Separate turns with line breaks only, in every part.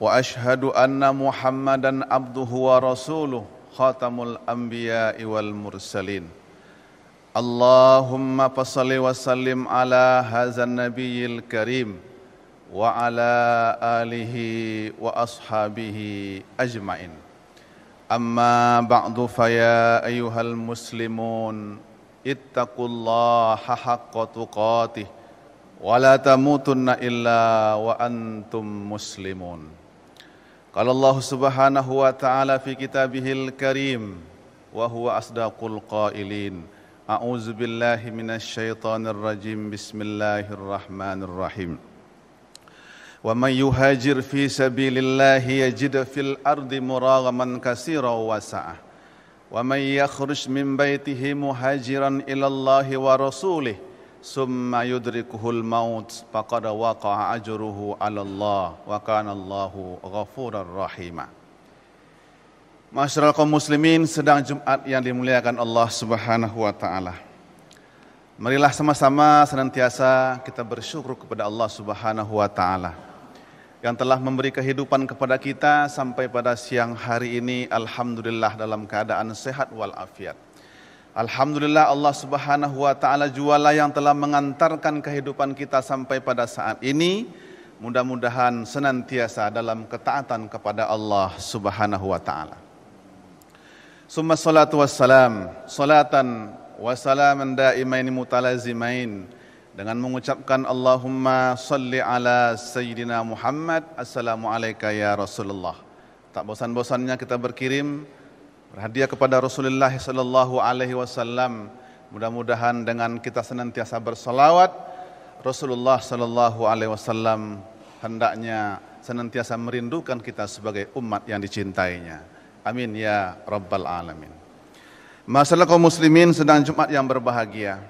واشهد ان محمدا عبده ورسوله خاتم الانبياء والمرسلين اللهم فصل وسلم على هذا النبي الكريم وعلى اله واصحابه اجمعين اما بعد فيا ايها المسلمون اتقوا الله حق تقاته ولا تموتن الا وانتم مسلمون قال الله سبحانه وتعالى في كتابه الكريم وهو أصدق القائلين أعوذ بالله من الشيطان الرجيم بسم الله الرحمن الرحيم ومن يهاجر في سبيل الله يجد في الأرض مراغما كثيرا وسعة ومن يخرج من بيته مهاجرا إلى الله ورسوله summa yudrikuhul maut faqad waqa'a ajruhu 'ala Allah wa kana Allahu ghafurar rahima. Masyarakat kaum muslimin sedang Jumat yang dimuliakan Allah Subhanahu wa taala. Marilah sama-sama senantiasa kita bersyukur kepada Allah Subhanahu wa taala yang telah memberi kehidupan kepada kita sampai pada siang hari ini alhamdulillah dalam keadaan sehat wal afiat. Alhamdulillah Allah Subhanahu wa taala jualah yang telah mengantarkan kehidupan kita sampai pada saat ini. Mudah-mudahan senantiasa dalam ketaatan kepada Allah Subhanahu wa taala. Summa salatu wassalam, salatan wa salaman daimain mutalazimain dengan mengucapkan Allahumma salli ala sayyidina Muhammad assalamu ya Rasulullah. Tak bosan-bosannya kita berkirim Berhadiah kepada Rasulullah sallallahu alaihi wasallam. Mudah-mudahan dengan kita senantiasa bersolawat Rasulullah sallallahu alaihi wasallam hendaknya senantiasa merindukan kita sebagai umat yang dicintainya. Amin ya rabbal alamin. Masalah kaum muslimin sedang Jumat yang berbahagia.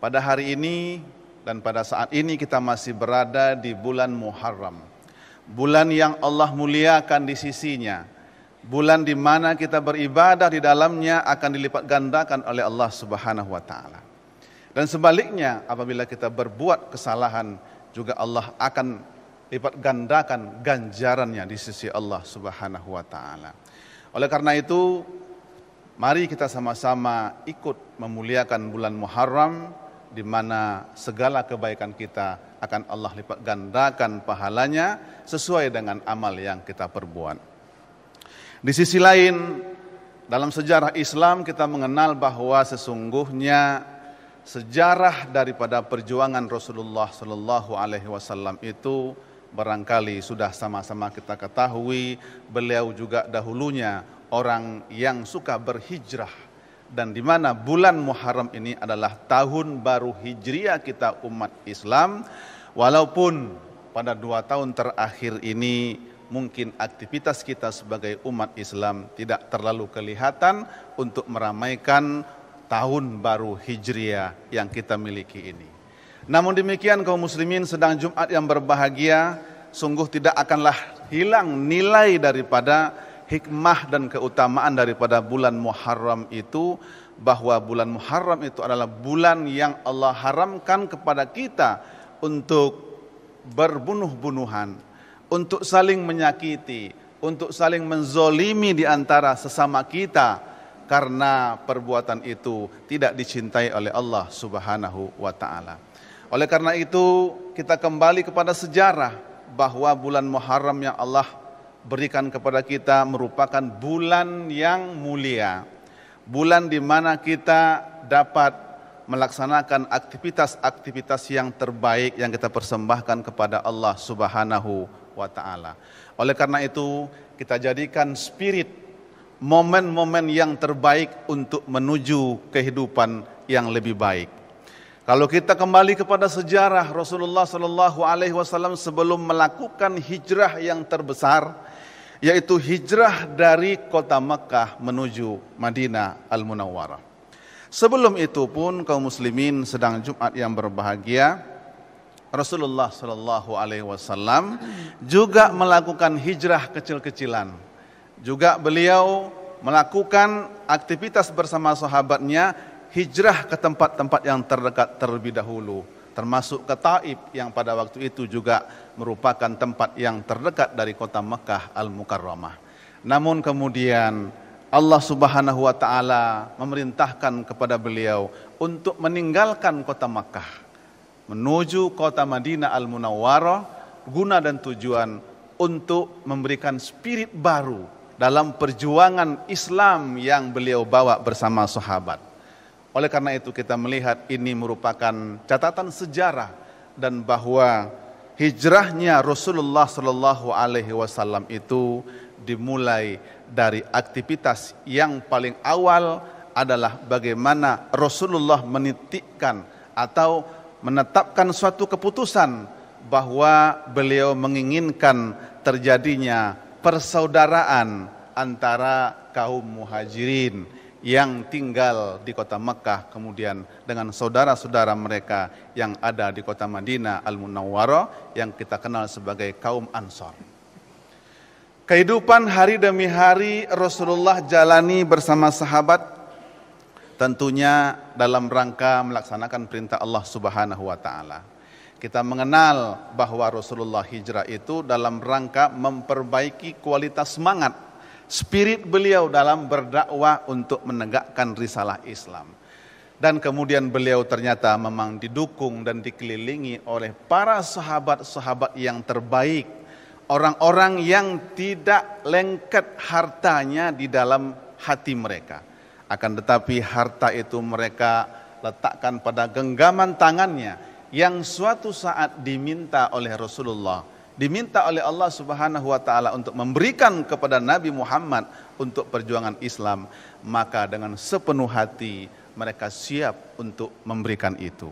Pada hari ini dan pada saat ini kita masih berada di bulan Muharram. Bulan yang Allah muliakan di sisinya bulan di mana kita beribadah di dalamnya akan dilipat gandakan oleh Allah Subhanahu wa taala. Dan sebaliknya apabila kita berbuat kesalahan juga Allah akan lipat gandakan ganjarannya di sisi Allah Subhanahu wa taala. Oleh karena itu mari kita sama-sama ikut memuliakan bulan Muharram di mana segala kebaikan kita akan Allah lipat gandakan pahalanya sesuai dengan amal yang kita perbuat. Di sisi lain, dalam sejarah Islam kita mengenal bahwa sesungguhnya sejarah daripada perjuangan Rasulullah Shallallahu Alaihi Wasallam itu barangkali sudah sama-sama kita ketahui beliau juga dahulunya orang yang suka berhijrah dan di mana bulan Muharram ini adalah tahun baru Hijriah kita umat Islam walaupun pada dua tahun terakhir ini mungkin aktivitas kita sebagai umat Islam tidak terlalu kelihatan untuk meramaikan tahun baru Hijriah yang kita miliki ini. Namun demikian kaum muslimin sedang Jumat yang berbahagia sungguh tidak akanlah hilang nilai daripada hikmah dan keutamaan daripada bulan Muharram itu bahwa bulan Muharram itu adalah bulan yang Allah haramkan kepada kita untuk berbunuh-bunuhan, untuk saling menyakiti, untuk saling menzolimi di antara sesama kita karena perbuatan itu tidak dicintai oleh Allah Subhanahu wa taala. Oleh karena itu, kita kembali kepada sejarah bahwa bulan Muharram yang Allah berikan kepada kita merupakan bulan yang mulia. Bulan di mana kita dapat melaksanakan aktivitas-aktivitas yang terbaik yang kita persembahkan kepada Allah Subhanahu wa taala. Oleh karena itu, kita jadikan spirit momen-momen yang terbaik untuk menuju kehidupan yang lebih baik. Kalau kita kembali kepada sejarah Rasulullah Shallallahu Alaihi Wasallam sebelum melakukan hijrah yang terbesar, yaitu hijrah dari kota Mekah menuju Madinah Al Munawwarah. Sebelum itu pun kaum muslimin sedang Jumat yang berbahagia, Rasulullah Shallallahu Alaihi Wasallam juga melakukan hijrah kecil-kecilan. Juga beliau melakukan aktivitas bersama sahabatnya hijrah ke tempat-tempat yang terdekat terlebih dahulu. Termasuk ke Taib yang pada waktu itu juga merupakan tempat yang terdekat dari kota Mekah Al-Mukarramah. Namun kemudian Allah Subhanahu wa taala memerintahkan kepada beliau untuk meninggalkan kota Mekah menuju kota Madinah Al-Munawwarah guna dan tujuan untuk memberikan spirit baru dalam perjuangan Islam yang beliau bawa bersama sahabat. Oleh karena itu kita melihat ini merupakan catatan sejarah dan bahwa hijrahnya Rasulullah Shallallahu Alaihi Wasallam itu dimulai dari aktivitas yang paling awal adalah bagaimana Rasulullah menitikkan atau menetapkan suatu keputusan bahwa beliau menginginkan terjadinya persaudaraan antara kaum muhajirin yang tinggal di kota Mekah kemudian dengan saudara-saudara mereka yang ada di kota Madinah Al-Munawwarah yang kita kenal sebagai kaum Ansor. Kehidupan hari demi hari Rasulullah jalani bersama sahabat Tentunya dalam rangka melaksanakan perintah Allah Subhanahu wa taala. Kita mengenal bahwa Rasulullah hijrah itu dalam rangka memperbaiki kualitas semangat spirit beliau dalam berdakwah untuk menegakkan risalah Islam dan kemudian beliau ternyata memang didukung dan dikelilingi oleh para sahabat-sahabat yang terbaik, orang-orang yang tidak lengket hartanya di dalam hati mereka. Akan tetapi harta itu mereka letakkan pada genggaman tangannya yang suatu saat diminta oleh Rasulullah diminta oleh Allah Subhanahu wa taala untuk memberikan kepada Nabi Muhammad untuk perjuangan Islam, maka dengan sepenuh hati mereka siap untuk memberikan itu.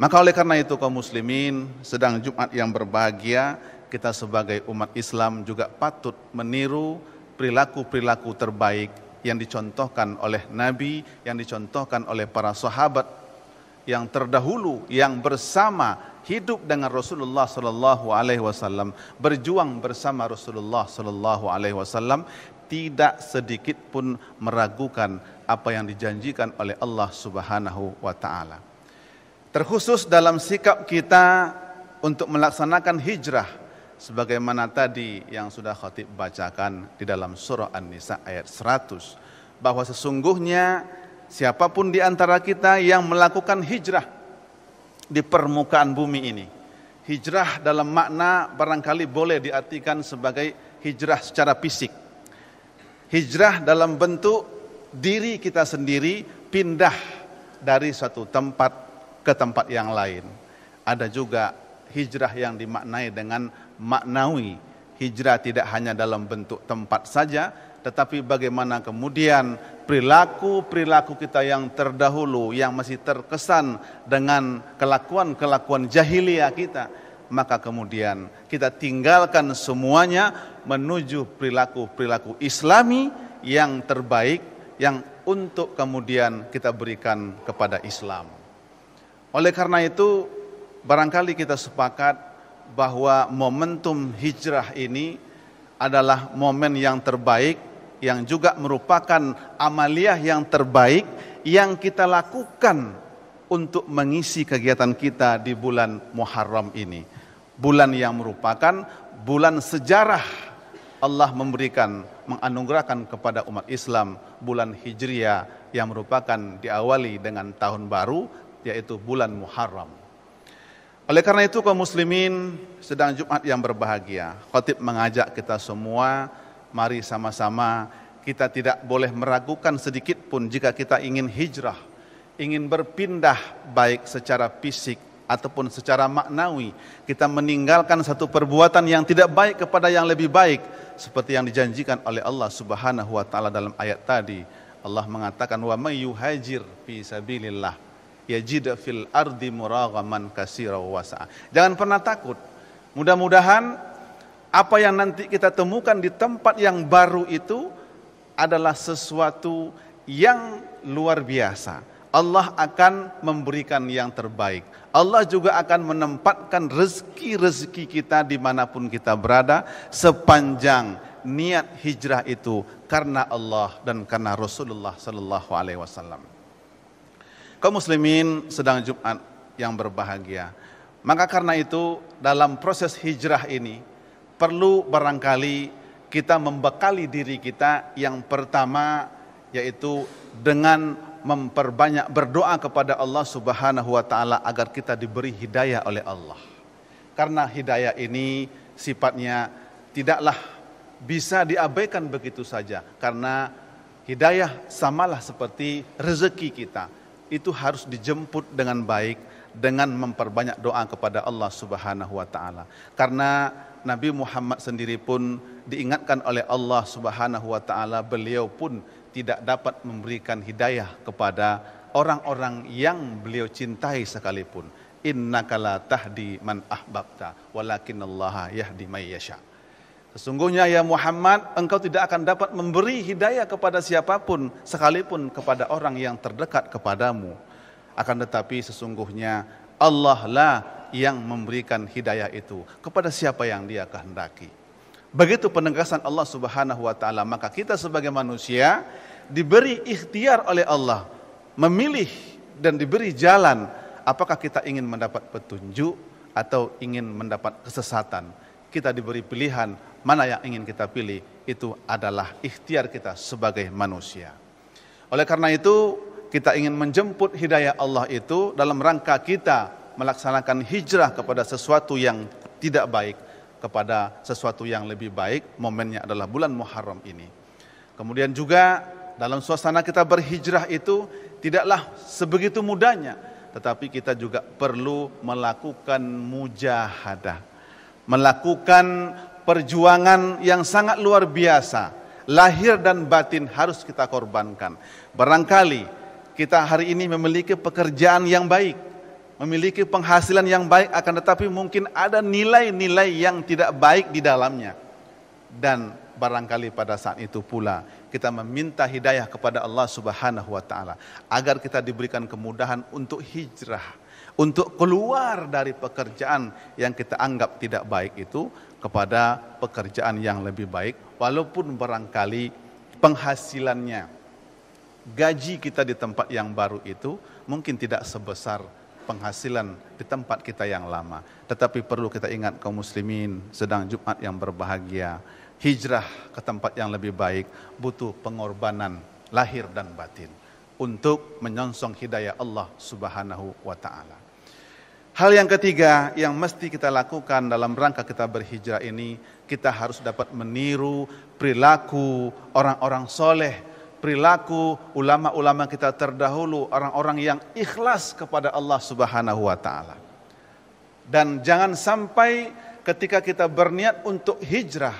Maka oleh karena itu kaum muslimin sedang Jumat yang berbahagia, kita sebagai umat Islam juga patut meniru perilaku-perilaku terbaik yang dicontohkan oleh Nabi, yang dicontohkan oleh para sahabat yang terdahulu yang bersama hidup dengan Rasulullah sallallahu alaihi wasallam, berjuang bersama Rasulullah sallallahu alaihi wasallam tidak sedikit pun meragukan apa yang dijanjikan oleh Allah Subhanahu wa taala. Terkhusus dalam sikap kita untuk melaksanakan hijrah sebagaimana tadi yang sudah khatib bacakan di dalam surah An-Nisa ayat 100 bahwa sesungguhnya siapapun di antara kita yang melakukan hijrah di permukaan bumi ini hijrah dalam makna barangkali boleh diartikan sebagai hijrah secara fisik hijrah dalam bentuk diri kita sendiri pindah dari suatu tempat ke tempat yang lain ada juga hijrah yang dimaknai dengan maknawi. Hijrah tidak hanya dalam bentuk tempat saja, tetapi bagaimana kemudian perilaku-perilaku kita yang terdahulu yang masih terkesan dengan kelakuan-kelakuan jahiliyah kita, maka kemudian kita tinggalkan semuanya menuju perilaku-perilaku islami yang terbaik yang untuk kemudian kita berikan kepada Islam. Oleh karena itu, barangkali kita sepakat bahwa momentum hijrah ini adalah momen yang terbaik yang juga merupakan amaliah yang terbaik yang kita lakukan untuk mengisi kegiatan kita di bulan Muharram ini. Bulan yang merupakan bulan sejarah Allah memberikan, menganugerahkan kepada umat Islam bulan Hijriah yang merupakan diawali dengan tahun baru yaitu bulan Muharram. Oleh karena itu kaum muslimin sedang Jumat yang berbahagia. Khotib mengajak kita semua, mari sama-sama kita tidak boleh meragukan sedikit pun jika kita ingin hijrah, ingin berpindah baik secara fisik ataupun secara maknawi. Kita meninggalkan satu perbuatan yang tidak baik kepada yang lebih baik seperti yang dijanjikan oleh Allah Subhanahu wa taala dalam ayat tadi. Allah mengatakan wa may yuhajir fi sabilillah yajida fil ardi muragaman kasira wasa'a. Jangan pernah takut. Mudah-mudahan apa yang nanti kita temukan di tempat yang baru itu adalah sesuatu yang luar biasa. Allah akan memberikan yang terbaik. Allah juga akan menempatkan rezeki-rezeki kita dimanapun kita berada sepanjang niat hijrah itu karena Allah dan karena Rasulullah Sallallahu Alaihi Wasallam. Kaum muslimin sedang Jumat yang berbahagia. Maka karena itu dalam proses hijrah ini perlu barangkali kita membekali diri kita yang pertama yaitu dengan memperbanyak berdoa kepada Allah Subhanahu wa taala agar kita diberi hidayah oleh Allah. Karena hidayah ini sifatnya tidaklah bisa diabaikan begitu saja karena hidayah samalah seperti rezeki kita itu harus dijemput dengan baik dengan memperbanyak doa kepada Allah Subhanahu wa taala. Karena Nabi Muhammad sendiri pun diingatkan oleh Allah Subhanahu wa taala beliau pun tidak dapat memberikan hidayah kepada orang-orang yang beliau cintai sekalipun. Innaka la tahdi man ahbabta walakin Allah yahdi may yasha'. Sesungguhnya ya Muhammad, engkau tidak akan dapat memberi hidayah kepada siapapun, sekalipun kepada orang yang terdekat kepadamu. Akan tetapi sesungguhnya Allah lah yang memberikan hidayah itu kepada siapa yang dia kehendaki. Begitu penegasan Allah Subhanahu wa taala, maka kita sebagai manusia diberi ikhtiar oleh Allah memilih dan diberi jalan apakah kita ingin mendapat petunjuk atau ingin mendapat kesesatan kita diberi pilihan mana yang ingin kita pilih itu adalah ikhtiar kita sebagai manusia. Oleh karena itu kita ingin menjemput hidayah Allah itu dalam rangka kita melaksanakan hijrah kepada sesuatu yang tidak baik kepada sesuatu yang lebih baik momennya adalah bulan Muharram ini. Kemudian juga dalam suasana kita berhijrah itu tidaklah sebegitu mudahnya tetapi kita juga perlu melakukan mujahadah melakukan perjuangan yang sangat luar biasa. Lahir dan batin harus kita korbankan. Barangkali kita hari ini memiliki pekerjaan yang baik, memiliki penghasilan yang baik akan tetapi mungkin ada nilai-nilai yang tidak baik di dalamnya. Dan barangkali pada saat itu pula kita meminta hidayah kepada Allah Subhanahu wa taala agar kita diberikan kemudahan untuk hijrah untuk keluar dari pekerjaan yang kita anggap tidak baik itu kepada pekerjaan yang lebih baik walaupun barangkali penghasilannya gaji kita di tempat yang baru itu mungkin tidak sebesar penghasilan di tempat kita yang lama tetapi perlu kita ingat kaum muslimin sedang Jumat yang berbahagia hijrah ke tempat yang lebih baik butuh pengorbanan lahir dan batin untuk menyongsong hidayah Allah Subhanahu wa taala Hal yang ketiga yang mesti kita lakukan dalam rangka kita berhijrah ini, kita harus dapat meniru perilaku orang-orang soleh, perilaku ulama-ulama kita terdahulu, orang-orang yang ikhlas kepada Allah Subhanahu wa Ta'ala. Dan jangan sampai ketika kita berniat untuk hijrah,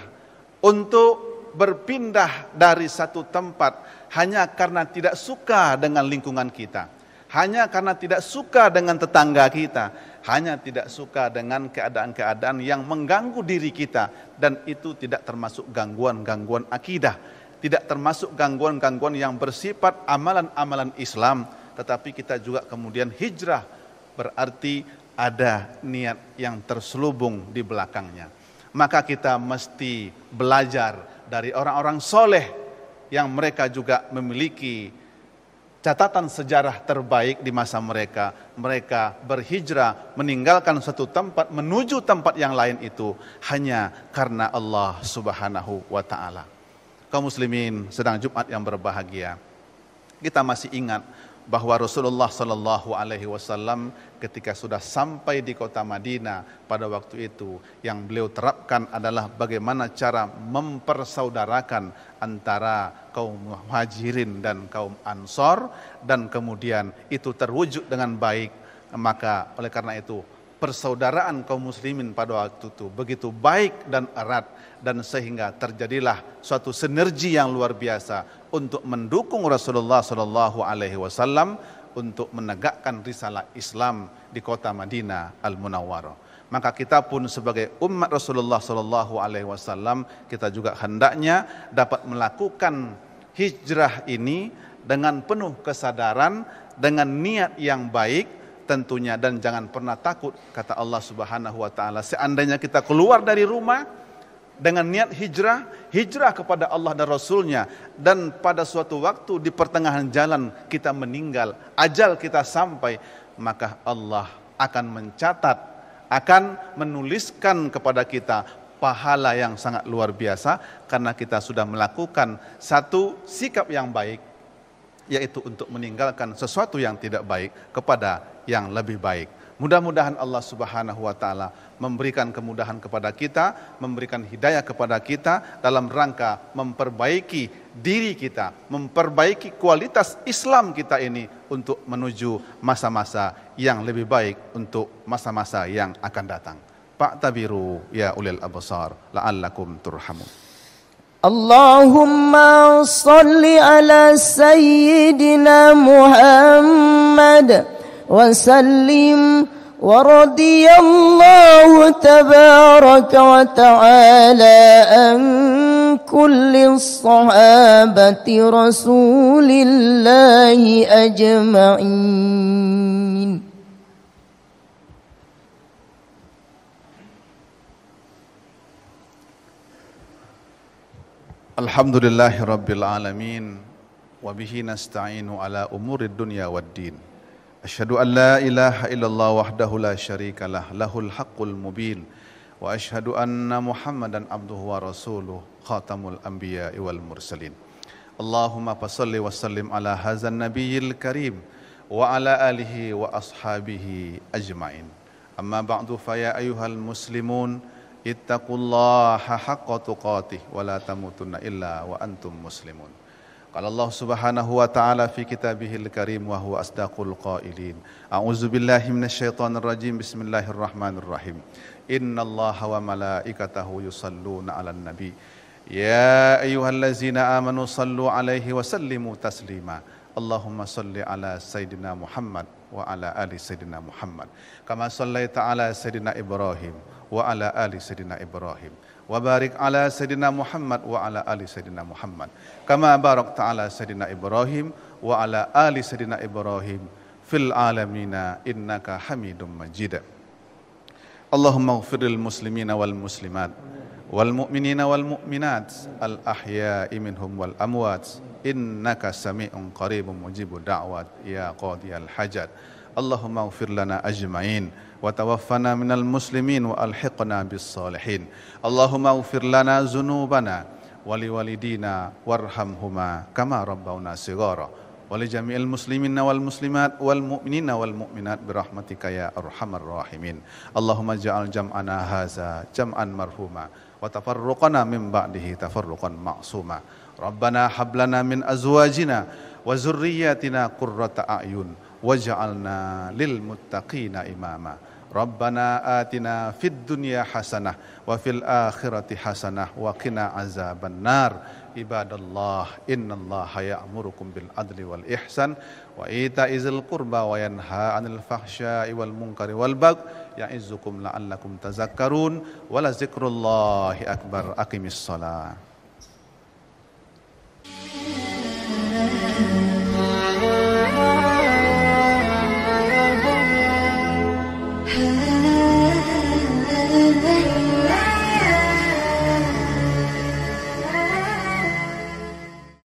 untuk berpindah dari satu tempat hanya karena tidak suka dengan lingkungan kita hanya karena tidak suka dengan tetangga kita, hanya tidak suka dengan keadaan-keadaan yang mengganggu diri kita dan itu tidak termasuk gangguan-gangguan akidah, tidak termasuk gangguan-gangguan yang bersifat amalan-amalan Islam, tetapi kita juga kemudian hijrah berarti ada niat yang terselubung di belakangnya. Maka kita mesti belajar dari orang-orang soleh yang mereka juga memiliki catatan sejarah terbaik di masa mereka. Mereka berhijrah, meninggalkan satu tempat menuju tempat yang lain itu hanya karena Allah Subhanahu wa taala. Kaum muslimin sedang Jumat yang berbahagia. Kita masih ingat bahwa Rasulullah Shallallahu Alaihi Wasallam ketika sudah sampai di kota Madinah pada waktu itu yang beliau terapkan adalah bagaimana cara mempersaudarakan antara kaum muhajirin dan kaum ansor dan kemudian itu terwujud dengan baik maka oleh karena itu persaudaraan kaum muslimin pada waktu itu begitu baik dan erat dan sehingga terjadilah suatu sinergi yang luar biasa untuk mendukung Rasulullah Shallallahu Alaihi Wasallam untuk menegakkan risalah Islam di kota Madinah Al Munawwarah. Maka kita pun sebagai umat Rasulullah Shallallahu Alaihi Wasallam kita juga hendaknya dapat melakukan hijrah ini dengan penuh kesadaran dengan niat yang baik tentunya dan jangan pernah takut kata Allah Subhanahu wa taala seandainya kita keluar dari rumah dengan niat hijrah hijrah kepada Allah dan Rasulnya dan pada suatu waktu di pertengahan jalan kita meninggal ajal kita sampai maka Allah akan mencatat akan menuliskan kepada kita pahala yang sangat luar biasa karena kita sudah melakukan satu sikap yang baik yaitu untuk meninggalkan sesuatu yang tidak baik kepada yang lebih baik. Mudah-mudahan Allah Subhanahu wa taala memberikan kemudahan kepada kita, memberikan hidayah kepada kita dalam rangka memperbaiki diri kita, memperbaiki kualitas Islam kita ini untuk menuju masa-masa yang lebih baik untuk masa-masa yang akan datang. Pak tabiru ya ulil absar la'allakum turhamun. Allahumma صل ala سيدنا Muhammad. وسلم ورضي الله تبارك وتعالى عن كل الصحابة رسول الله أجمعين الحمد لله رب العالمين وبه نستعين على أمور الدنيا والدين أشهد أن لا إله إلا الله وحده لا شريك له له الحق المبين وأشهد أن محمدا عبده ورسوله خاتم الأنبياء والمرسلين اللهم فصل وسلم على هذا النبي الكريم وعلى آله وأصحابه أجمعين أما بعد فيا أيها المسلمون اتقوا الله حق تقاته ولا تموتن إلا وأنتم مسلمون Qala Allah Subhanahu wa taala fi kitabihil karim wa huwa asdaqul qailin. A'udzu billahi minasyaitonir rajim. Bismillahirrahmanirrahim. Innallaha wa malaikatahu yusalluna 'alan nabi. Ya ayyuhallazina amanu sallu 'alaihi wa sallimu taslima. Allahumma salli ala sayidina Muhammad wa ala ali sayidina Muhammad. Kama sallaita ala sayidina Ibrahim wa ala ali sayidina Ibrahim. وبارك على سيدنا محمد وعلى آل سيدنا محمد كما باركت على سيدنا إبراهيم وعلى آل سيدنا إبراهيم في العالمين إنك حميد مجيد اللهم اغفر للمسلمين والمسلمات والمؤمنين والمؤمنات الأحياء منهم والأموات إنك سميع قريب مجيب الدعوة يا قاضي الحجر اللهم اغفر لنا أجمعين وتوفنا من المسلمين وألحقنا بالصالحين اللهم اغفر لنا ذنوبنا ولوالدينا وارحمهما كما ربونا صغارا ولجميع المسلمين والمسلمات والمؤمنين والمؤمنات برحمتك يا أرحم الراحمين اللهم اجعل جمعنا هذا جمعا مرحوما وتفرقنا من بعده تفرقا معصوما ربنا هب لنا من أزواجنا وذرياتنا قرة أعين واجعلنا للمتقين إماما ربنا آتنا في الدنيا حسنة وفي الآخرة حسنة وقنا عذاب النار عباد الله إن الله يأمركم بالعدل والإحسان وإيتاء ذي القربى وينهى عن الفحشاء والمنكر والبغي يعزكم لعلكم تذكرون ولذكر الله أكبر أقم الصلاة